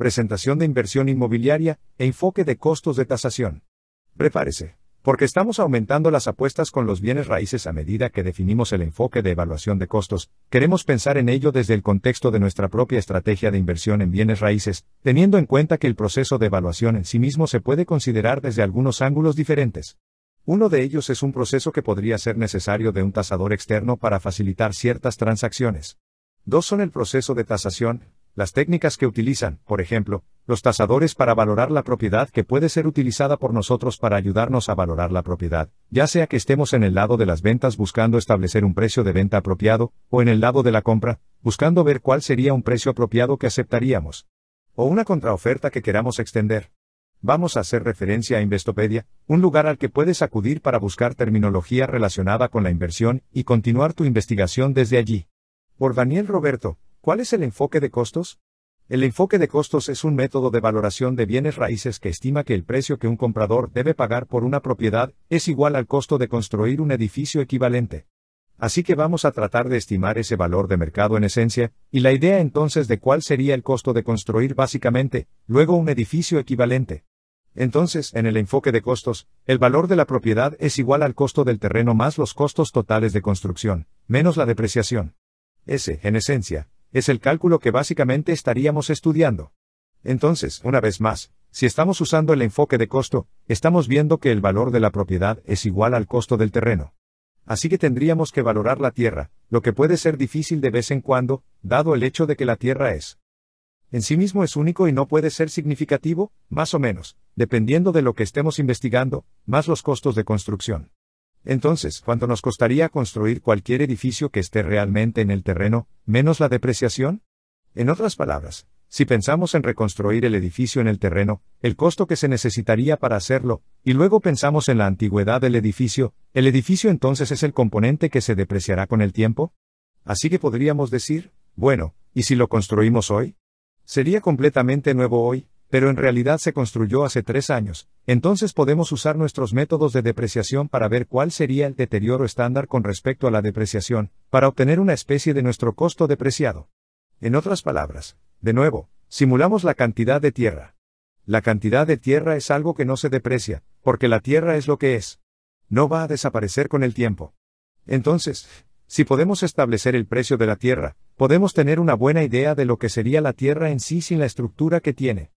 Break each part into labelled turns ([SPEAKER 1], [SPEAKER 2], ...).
[SPEAKER 1] presentación de inversión inmobiliaria e enfoque de costos de tasación. Prepárese, porque estamos aumentando las apuestas con los bienes raíces a medida que definimos el enfoque de evaluación de costos, queremos pensar en ello desde el contexto de nuestra propia estrategia de inversión en bienes raíces, teniendo en cuenta que el proceso de evaluación en sí mismo se puede considerar desde algunos ángulos diferentes. Uno de ellos es un proceso que podría ser necesario de un tasador externo para facilitar ciertas transacciones. Dos son el proceso de tasación, las técnicas que utilizan, por ejemplo, los tasadores para valorar la propiedad que puede ser utilizada por nosotros para ayudarnos a valorar la propiedad, ya sea que estemos en el lado de las ventas buscando establecer un precio de venta apropiado, o en el lado de la compra, buscando ver cuál sería un precio apropiado que aceptaríamos. O una contraoferta que queramos extender. Vamos a hacer referencia a Investopedia, un lugar al que puedes acudir para buscar terminología relacionada con la inversión y continuar tu investigación desde allí. Por Daniel Roberto, ¿Cuál es el enfoque de costos? El enfoque de costos es un método de valoración de bienes raíces que estima que el precio que un comprador debe pagar por una propiedad es igual al costo de construir un edificio equivalente. Así que vamos a tratar de estimar ese valor de mercado en esencia, y la idea entonces de cuál sería el costo de construir básicamente, luego un edificio equivalente. Entonces, en el enfoque de costos, el valor de la propiedad es igual al costo del terreno más los costos totales de construcción, menos la depreciación. Ese, en esencia, es el cálculo que básicamente estaríamos estudiando. Entonces, una vez más, si estamos usando el enfoque de costo, estamos viendo que el valor de la propiedad es igual al costo del terreno. Así que tendríamos que valorar la tierra, lo que puede ser difícil de vez en cuando, dado el hecho de que la tierra es. En sí mismo es único y no puede ser significativo, más o menos, dependiendo de lo que estemos investigando, más los costos de construcción. Entonces, ¿cuánto nos costaría construir cualquier edificio que esté realmente en el terreno, menos la depreciación? En otras palabras, si pensamos en reconstruir el edificio en el terreno, el costo que se necesitaría para hacerlo, y luego pensamos en la antigüedad del edificio, ¿el edificio entonces es el componente que se depreciará con el tiempo? Así que podríamos decir, bueno, ¿y si lo construimos hoy? Sería completamente nuevo hoy, pero en realidad se construyó hace tres años, entonces podemos usar nuestros métodos de depreciación para ver cuál sería el deterioro estándar con respecto a la depreciación, para obtener una especie de nuestro costo depreciado. En otras palabras, de nuevo, simulamos la cantidad de tierra. La cantidad de tierra es algo que no se deprecia, porque la tierra es lo que es. No va a desaparecer con el tiempo. Entonces, si podemos establecer el precio de la tierra, podemos tener una buena idea de lo que sería la tierra en sí sin la estructura que tiene.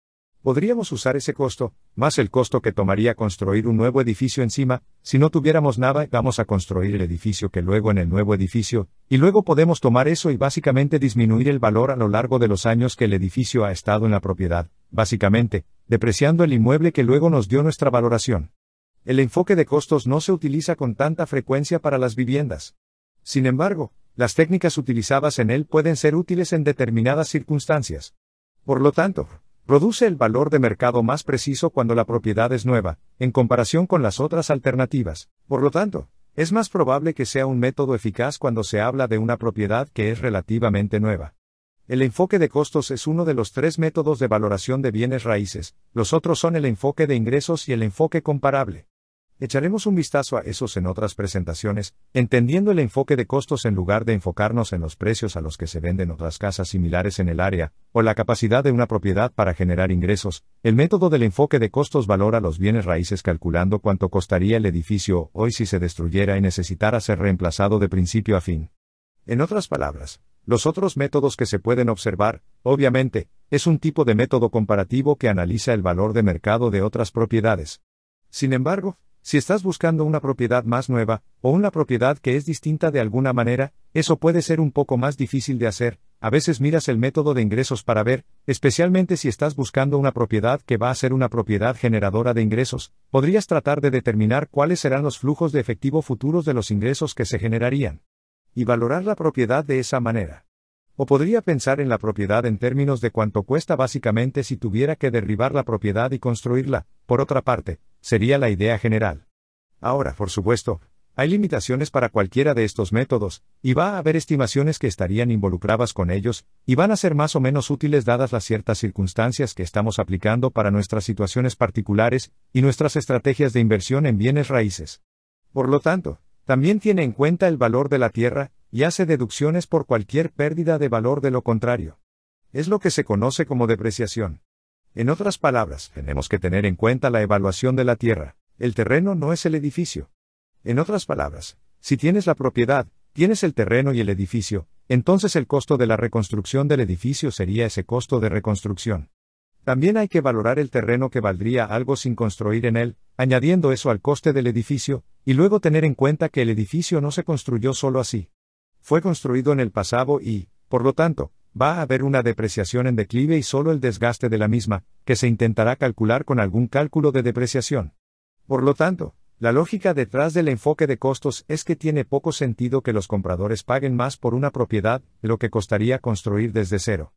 [SPEAKER 1] Podríamos usar ese costo, más el costo que tomaría construir un nuevo edificio encima, si no tuviéramos nada, vamos a construir el edificio que luego en el nuevo edificio, y luego podemos tomar eso y básicamente disminuir el valor a lo largo de los años que el edificio ha estado en la propiedad, básicamente, depreciando el inmueble que luego nos dio nuestra valoración. El enfoque de costos no se utiliza con tanta frecuencia para las viviendas. Sin embargo, las técnicas utilizadas en él pueden ser útiles en determinadas circunstancias. Por lo tanto, Produce el valor de mercado más preciso cuando la propiedad es nueva, en comparación con las otras alternativas. Por lo tanto, es más probable que sea un método eficaz cuando se habla de una propiedad que es relativamente nueva. El enfoque de costos es uno de los tres métodos de valoración de bienes raíces, los otros son el enfoque de ingresos y el enfoque comparable. Echaremos un vistazo a esos en otras presentaciones, entendiendo el enfoque de costos en lugar de enfocarnos en los precios a los que se venden otras casas similares en el área, o la capacidad de una propiedad para generar ingresos. El método del enfoque de costos valora los bienes raíces calculando cuánto costaría el edificio hoy si se destruyera y necesitara ser reemplazado de principio a fin. En otras palabras, los otros métodos que se pueden observar, obviamente, es un tipo de método comparativo que analiza el valor de mercado de otras propiedades. Sin embargo, si estás buscando una propiedad más nueva, o una propiedad que es distinta de alguna manera, eso puede ser un poco más difícil de hacer, a veces miras el método de ingresos para ver, especialmente si estás buscando una propiedad que va a ser una propiedad generadora de ingresos, podrías tratar de determinar cuáles serán los flujos de efectivo futuros de los ingresos que se generarían. Y valorar la propiedad de esa manera. O podría pensar en la propiedad en términos de cuánto cuesta básicamente si tuviera que derribar la propiedad y construirla, por otra parte, sería la idea general. Ahora, por supuesto, hay limitaciones para cualquiera de estos métodos, y va a haber estimaciones que estarían involucradas con ellos, y van a ser más o menos útiles dadas las ciertas circunstancias que estamos aplicando para nuestras situaciones particulares y nuestras estrategias de inversión en bienes raíces. Por lo tanto, también tiene en cuenta el valor de la tierra, y hace deducciones por cualquier pérdida de valor de lo contrario. Es lo que se conoce como depreciación. En otras palabras, tenemos que tener en cuenta la evaluación de la tierra. El terreno no es el edificio. En otras palabras, si tienes la propiedad, tienes el terreno y el edificio, entonces el costo de la reconstrucción del edificio sería ese costo de reconstrucción. También hay que valorar el terreno que valdría algo sin construir en él, añadiendo eso al coste del edificio, y luego tener en cuenta que el edificio no se construyó solo así. Fue construido en el pasado y, por lo tanto, va a haber una depreciación en declive y solo el desgaste de la misma, que se intentará calcular con algún cálculo de depreciación. Por lo tanto, la lógica detrás del enfoque de costos es que tiene poco sentido que los compradores paguen más por una propiedad lo que costaría construir desde cero.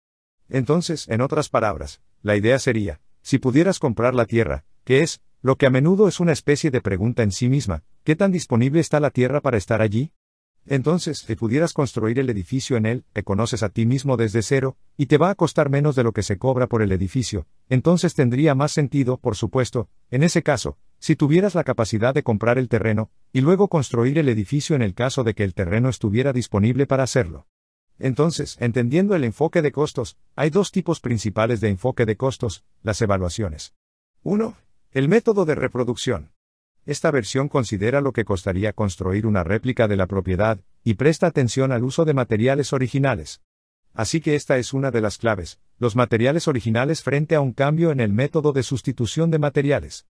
[SPEAKER 1] Entonces, en otras palabras, la idea sería, si pudieras comprar la tierra, que es, lo que a menudo es una especie de pregunta en sí misma, ¿qué tan disponible está la tierra para estar allí? Entonces, si pudieras construir el edificio en él, te conoces a ti mismo desde cero, y te va a costar menos de lo que se cobra por el edificio, entonces tendría más sentido, por supuesto, en ese caso, si tuvieras la capacidad de comprar el terreno, y luego construir el edificio en el caso de que el terreno estuviera disponible para hacerlo. Entonces, entendiendo el enfoque de costos, hay dos tipos principales de enfoque de costos, las evaluaciones. 1. El método de reproducción. Esta versión considera lo que costaría construir una réplica de la propiedad, y presta atención al uso de materiales originales. Así que esta es una de las claves, los materiales originales frente a un cambio en el método de sustitución de materiales.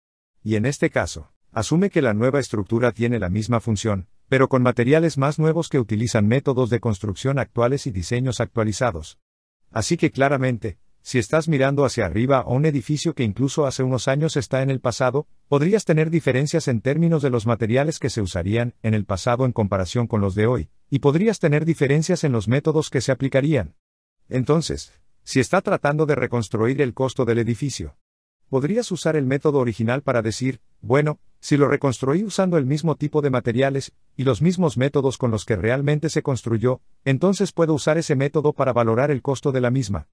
[SPEAKER 1] Y en este caso, asume que la nueva estructura tiene la misma función, pero con materiales más nuevos que utilizan métodos de construcción actuales y diseños actualizados. Así que claramente, si estás mirando hacia arriba a un edificio que incluso hace unos años está en el pasado, podrías tener diferencias en términos de los materiales que se usarían en el pasado en comparación con los de hoy, y podrías tener diferencias en los métodos que se aplicarían. Entonces, si está tratando de reconstruir el costo del edificio, podrías usar el método original para decir, bueno, si lo reconstruí usando el mismo tipo de materiales y los mismos métodos con los que realmente se construyó, entonces puedo usar ese método para valorar el costo de la misma.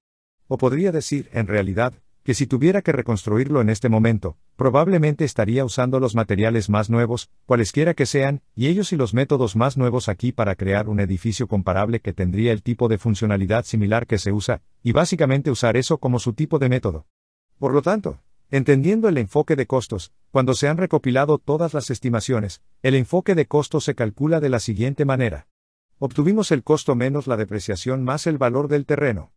[SPEAKER 1] O podría decir, en realidad, que si tuviera que reconstruirlo en este momento, probablemente estaría usando los materiales más nuevos, cualesquiera que sean, y ellos y los métodos más nuevos aquí para crear un edificio comparable que tendría el tipo de funcionalidad similar que se usa, y básicamente usar eso como su tipo de método. Por lo tanto, entendiendo el enfoque de costos, cuando se han recopilado todas las estimaciones, el enfoque de costos se calcula de la siguiente manera. Obtuvimos el costo menos la depreciación más el valor del terreno.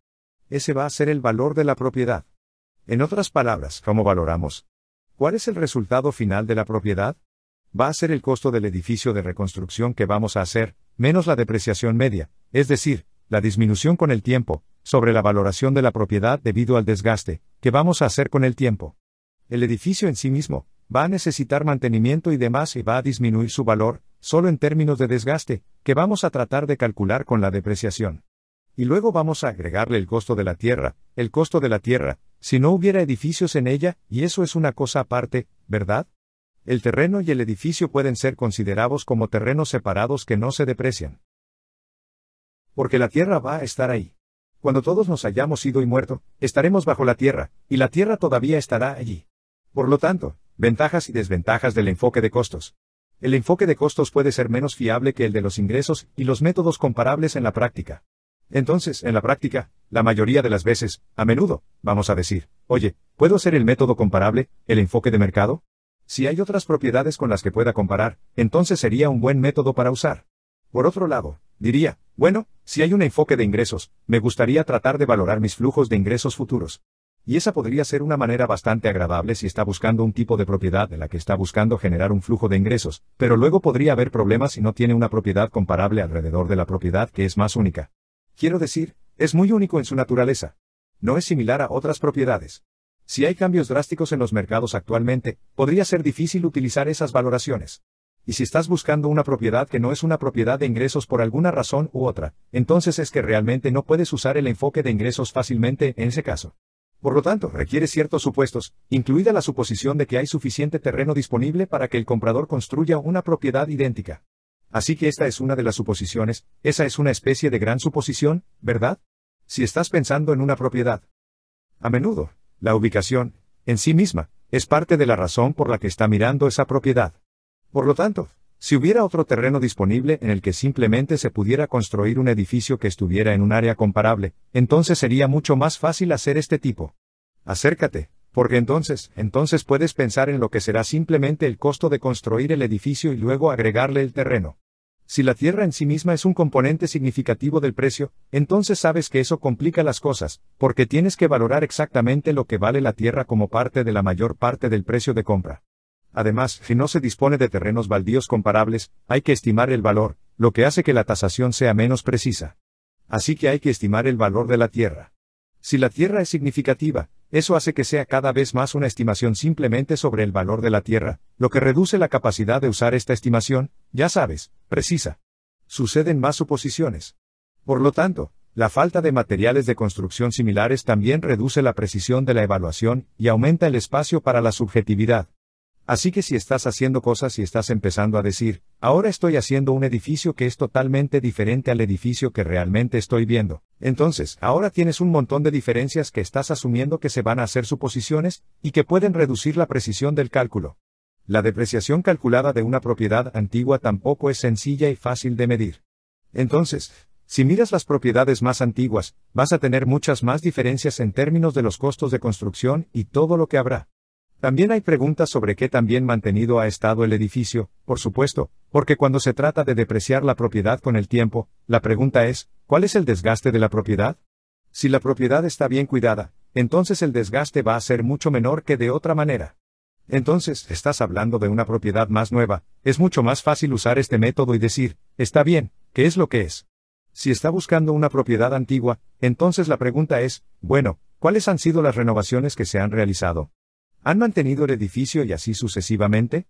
[SPEAKER 1] Ese va a ser el valor de la propiedad. En otras palabras, ¿cómo valoramos? ¿Cuál es el resultado final de la propiedad? Va a ser el costo del edificio de reconstrucción que vamos a hacer, menos la depreciación media, es decir, la disminución con el tiempo, sobre la valoración de la propiedad debido al desgaste, que vamos a hacer con el tiempo. El edificio en sí mismo, va a necesitar mantenimiento y demás y va a disminuir su valor, solo en términos de desgaste, que vamos a tratar de calcular con la depreciación. Y luego vamos a agregarle el costo de la tierra, el costo de la tierra, si no hubiera edificios en ella, y eso es una cosa aparte, ¿verdad? El terreno y el edificio pueden ser considerados como terrenos separados que no se deprecian. Porque la tierra va a estar ahí. Cuando todos nos hayamos ido y muerto, estaremos bajo la tierra, y la tierra todavía estará allí. Por lo tanto, ventajas y desventajas del enfoque de costos. El enfoque de costos puede ser menos fiable que el de los ingresos y los métodos comparables en la práctica. Entonces, en la práctica, la mayoría de las veces, a menudo, vamos a decir, oye, ¿puedo hacer el método comparable, el enfoque de mercado? Si hay otras propiedades con las que pueda comparar, entonces sería un buen método para usar. Por otro lado, diría, bueno, si hay un enfoque de ingresos, me gustaría tratar de valorar mis flujos de ingresos futuros. Y esa podría ser una manera bastante agradable si está buscando un tipo de propiedad de la que está buscando generar un flujo de ingresos, pero luego podría haber problemas si no tiene una propiedad comparable alrededor de la propiedad que es más única. Quiero decir, es muy único en su naturaleza. No es similar a otras propiedades. Si hay cambios drásticos en los mercados actualmente, podría ser difícil utilizar esas valoraciones. Y si estás buscando una propiedad que no es una propiedad de ingresos por alguna razón u otra, entonces es que realmente no puedes usar el enfoque de ingresos fácilmente en ese caso. Por lo tanto, requiere ciertos supuestos, incluida la suposición de que hay suficiente terreno disponible para que el comprador construya una propiedad idéntica. Así que esta es una de las suposiciones, esa es una especie de gran suposición, ¿verdad? Si estás pensando en una propiedad. A menudo, la ubicación, en sí misma, es parte de la razón por la que está mirando esa propiedad. Por lo tanto, si hubiera otro terreno disponible en el que simplemente se pudiera construir un edificio que estuviera en un área comparable, entonces sería mucho más fácil hacer este tipo. Acércate, porque entonces, entonces puedes pensar en lo que será simplemente el costo de construir el edificio y luego agregarle el terreno. Si la tierra en sí misma es un componente significativo del precio, entonces sabes que eso complica las cosas, porque tienes que valorar exactamente lo que vale la tierra como parte de la mayor parte del precio de compra. Además, si no se dispone de terrenos baldíos comparables, hay que estimar el valor, lo que hace que la tasación sea menos precisa. Así que hay que estimar el valor de la tierra. Si la tierra es significativa, eso hace que sea cada vez más una estimación simplemente sobre el valor de la Tierra, lo que reduce la capacidad de usar esta estimación, ya sabes, precisa. Suceden más suposiciones. Por lo tanto, la falta de materiales de construcción similares también reduce la precisión de la evaluación y aumenta el espacio para la subjetividad. Así que si estás haciendo cosas y estás empezando a decir, ahora estoy haciendo un edificio que es totalmente diferente al edificio que realmente estoy viendo, entonces ahora tienes un montón de diferencias que estás asumiendo que se van a hacer suposiciones y que pueden reducir la precisión del cálculo. La depreciación calculada de una propiedad antigua tampoco es sencilla y fácil de medir. Entonces, si miras las propiedades más antiguas, vas a tener muchas más diferencias en términos de los costos de construcción y todo lo que habrá. También hay preguntas sobre qué tan bien mantenido ha estado el edificio, por supuesto, porque cuando se trata de depreciar la propiedad con el tiempo, la pregunta es, ¿cuál es el desgaste de la propiedad? Si la propiedad está bien cuidada, entonces el desgaste va a ser mucho menor que de otra manera. Entonces, estás hablando de una propiedad más nueva, es mucho más fácil usar este método y decir, está bien, ¿qué es lo que es? Si está buscando una propiedad antigua, entonces la pregunta es, bueno, ¿cuáles han sido las renovaciones que se han realizado? ¿Han mantenido el edificio y así sucesivamente?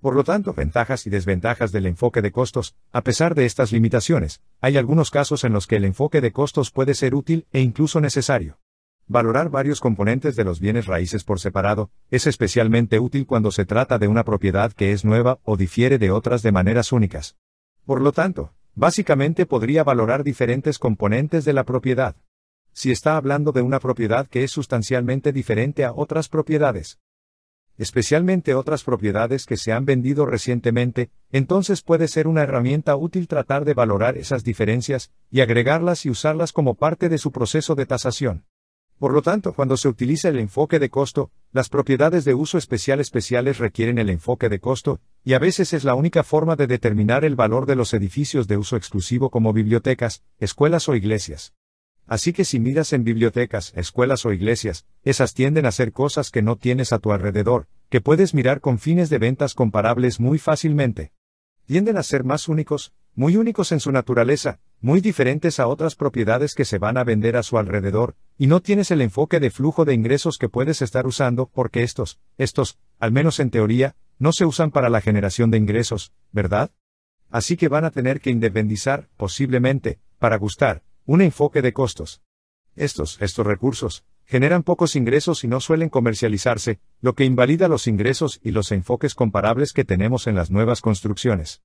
[SPEAKER 1] Por lo tanto, ventajas y desventajas del enfoque de costos, a pesar de estas limitaciones, hay algunos casos en los que el enfoque de costos puede ser útil e incluso necesario. Valorar varios componentes de los bienes raíces por separado es especialmente útil cuando se trata de una propiedad que es nueva o difiere de otras de maneras únicas. Por lo tanto, básicamente podría valorar diferentes componentes de la propiedad si está hablando de una propiedad que es sustancialmente diferente a otras propiedades. Especialmente otras propiedades que se han vendido recientemente, entonces puede ser una herramienta útil tratar de valorar esas diferencias, y agregarlas y usarlas como parte de su proceso de tasación. Por lo tanto, cuando se utiliza el enfoque de costo, las propiedades de uso especial especiales requieren el enfoque de costo, y a veces es la única forma de determinar el valor de los edificios de uso exclusivo como bibliotecas, escuelas o iglesias. Así que si miras en bibliotecas, escuelas o iglesias, esas tienden a ser cosas que no tienes a tu alrededor, que puedes mirar con fines de ventas comparables muy fácilmente. Tienden a ser más únicos, muy únicos en su naturaleza, muy diferentes a otras propiedades que se van a vender a su alrededor, y no tienes el enfoque de flujo de ingresos que puedes estar usando porque estos, estos, al menos en teoría, no se usan para la generación de ingresos, ¿verdad? Así que van a tener que independizar, posiblemente, para gustar, un enfoque de costos. Estos, estos recursos, generan pocos ingresos y no suelen comercializarse, lo que invalida los ingresos y los enfoques comparables que tenemos en las nuevas construcciones.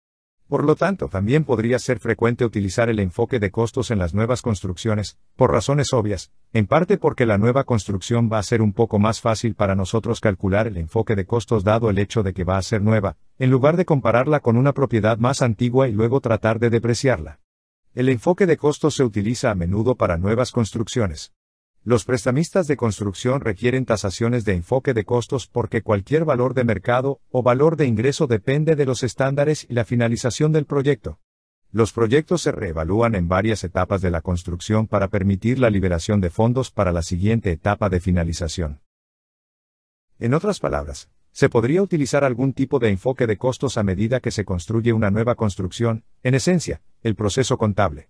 [SPEAKER 1] Por lo tanto, también podría ser frecuente utilizar el enfoque de costos en las nuevas construcciones, por razones obvias, en parte porque la nueva construcción va a ser un poco más fácil para nosotros calcular el enfoque de costos dado el hecho de que va a ser nueva, en lugar de compararla con una propiedad más antigua y luego tratar de depreciarla. El enfoque de costos se utiliza a menudo para nuevas construcciones. Los prestamistas de construcción requieren tasaciones de enfoque de costos porque cualquier valor de mercado o valor de ingreso depende de los estándares y la finalización del proyecto. Los proyectos se reevalúan en varias etapas de la construcción para permitir la liberación de fondos para la siguiente etapa de finalización. En otras palabras, se podría utilizar algún tipo de enfoque de costos a medida que se construye una nueva construcción, en esencia, el proceso contable.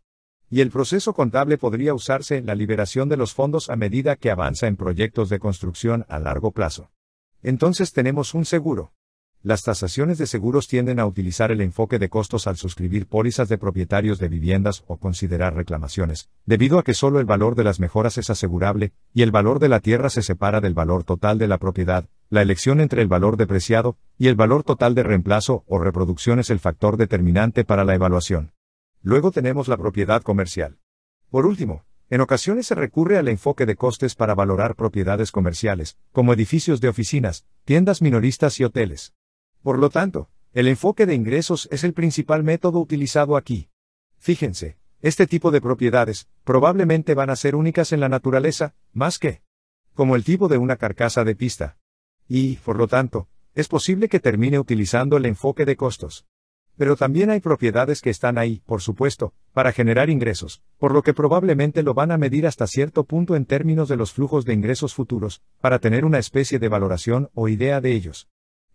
[SPEAKER 1] Y el proceso contable podría usarse en la liberación de los fondos a medida que avanza en proyectos de construcción a largo plazo. Entonces tenemos un seguro. Las tasaciones de seguros tienden a utilizar el enfoque de costos al suscribir pólizas de propietarios de viviendas o considerar reclamaciones, debido a que solo el valor de las mejoras es asegurable, y el valor de la tierra se separa del valor total de la propiedad, la elección entre el valor depreciado y el valor total de reemplazo o reproducción es el factor determinante para la evaluación. Luego tenemos la propiedad comercial. Por último, en ocasiones se recurre al enfoque de costes para valorar propiedades comerciales, como edificios de oficinas, tiendas minoristas y hoteles. Por lo tanto, el enfoque de ingresos es el principal método utilizado aquí. Fíjense, este tipo de propiedades probablemente van a ser únicas en la naturaleza, más que como el tipo de una carcasa de pista. Y, por lo tanto, es posible que termine utilizando el enfoque de costos. Pero también hay propiedades que están ahí, por supuesto, para generar ingresos, por lo que probablemente lo van a medir hasta cierto punto en términos de los flujos de ingresos futuros, para tener una especie de valoración o idea de ellos.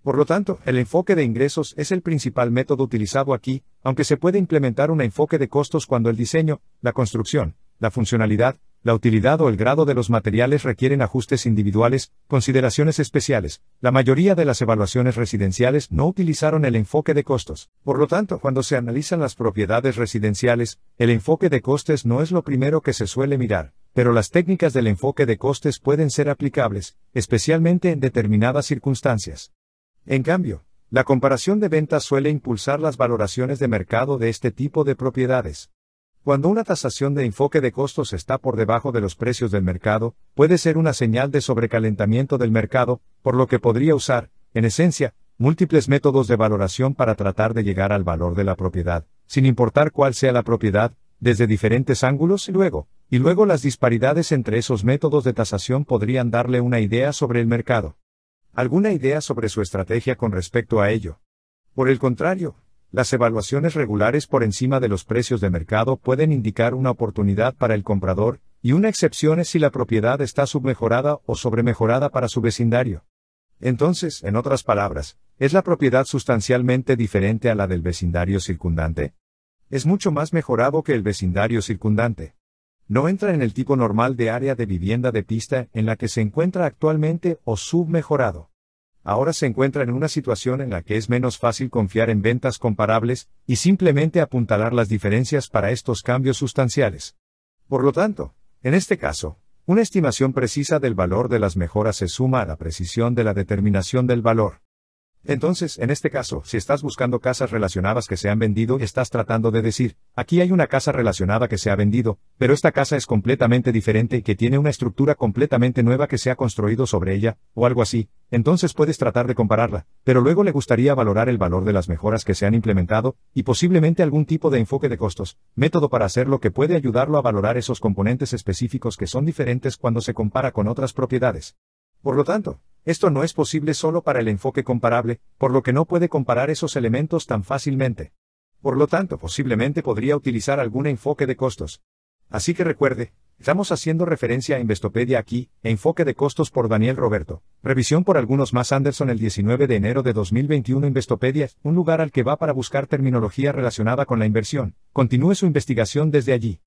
[SPEAKER 1] Por lo tanto, el enfoque de ingresos es el principal método utilizado aquí, aunque se puede implementar un enfoque de costos cuando el diseño, la construcción, la funcionalidad, la utilidad o el grado de los materiales requieren ajustes individuales, consideraciones especiales. La mayoría de las evaluaciones residenciales no utilizaron el enfoque de costos. Por lo tanto, cuando se analizan las propiedades residenciales, el enfoque de costes no es lo primero que se suele mirar pero las técnicas del enfoque de costes pueden ser aplicables, especialmente en determinadas circunstancias. En cambio, la comparación de ventas suele impulsar las valoraciones de mercado de este tipo de propiedades. Cuando una tasación de enfoque de costos está por debajo de los precios del mercado, puede ser una señal de sobrecalentamiento del mercado, por lo que podría usar, en esencia, múltiples métodos de valoración para tratar de llegar al valor de la propiedad, sin importar cuál sea la propiedad, desde diferentes ángulos y luego, y luego las disparidades entre esos métodos de tasación podrían darle una idea sobre el mercado alguna idea sobre su estrategia con respecto a ello. Por el contrario, las evaluaciones regulares por encima de los precios de mercado pueden indicar una oportunidad para el comprador, y una excepción es si la propiedad está submejorada o sobremejorada para su vecindario. Entonces, en otras palabras, ¿es la propiedad sustancialmente diferente a la del vecindario circundante? Es mucho más mejorado que el vecindario circundante no entra en el tipo normal de área de vivienda de pista en la que se encuentra actualmente o submejorado. Ahora se encuentra en una situación en la que es menos fácil confiar en ventas comparables y simplemente apuntalar las diferencias para estos cambios sustanciales. Por lo tanto, en este caso, una estimación precisa del valor de las mejoras se suma a la precisión de la determinación del valor. Entonces, en este caso, si estás buscando casas relacionadas que se han vendido, y estás tratando de decir, aquí hay una casa relacionada que se ha vendido, pero esta casa es completamente diferente y que tiene una estructura completamente nueva que se ha construido sobre ella, o algo así, entonces puedes tratar de compararla, pero luego le gustaría valorar el valor de las mejoras que se han implementado, y posiblemente algún tipo de enfoque de costos, método para hacerlo que puede ayudarlo a valorar esos componentes específicos que son diferentes cuando se compara con otras propiedades. Por lo tanto, esto no es posible solo para el enfoque comparable, por lo que no puede comparar esos elementos tan fácilmente. Por lo tanto, posiblemente podría utilizar algún enfoque de costos. Así que recuerde, estamos haciendo referencia a Investopedia aquí, enfoque de costos por Daniel Roberto. Revisión por algunos más Anderson el 19 de enero de 2021 Investopedia, un lugar al que va para buscar terminología relacionada con la inversión. Continúe su investigación desde allí.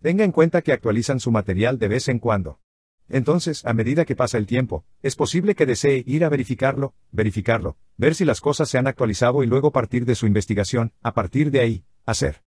[SPEAKER 1] Tenga en cuenta que actualizan su material de vez en cuando. Entonces, a medida que pasa el tiempo, es posible que desee ir a verificarlo, verificarlo, ver si las cosas se han actualizado y luego partir de su investigación, a partir de ahí, hacer.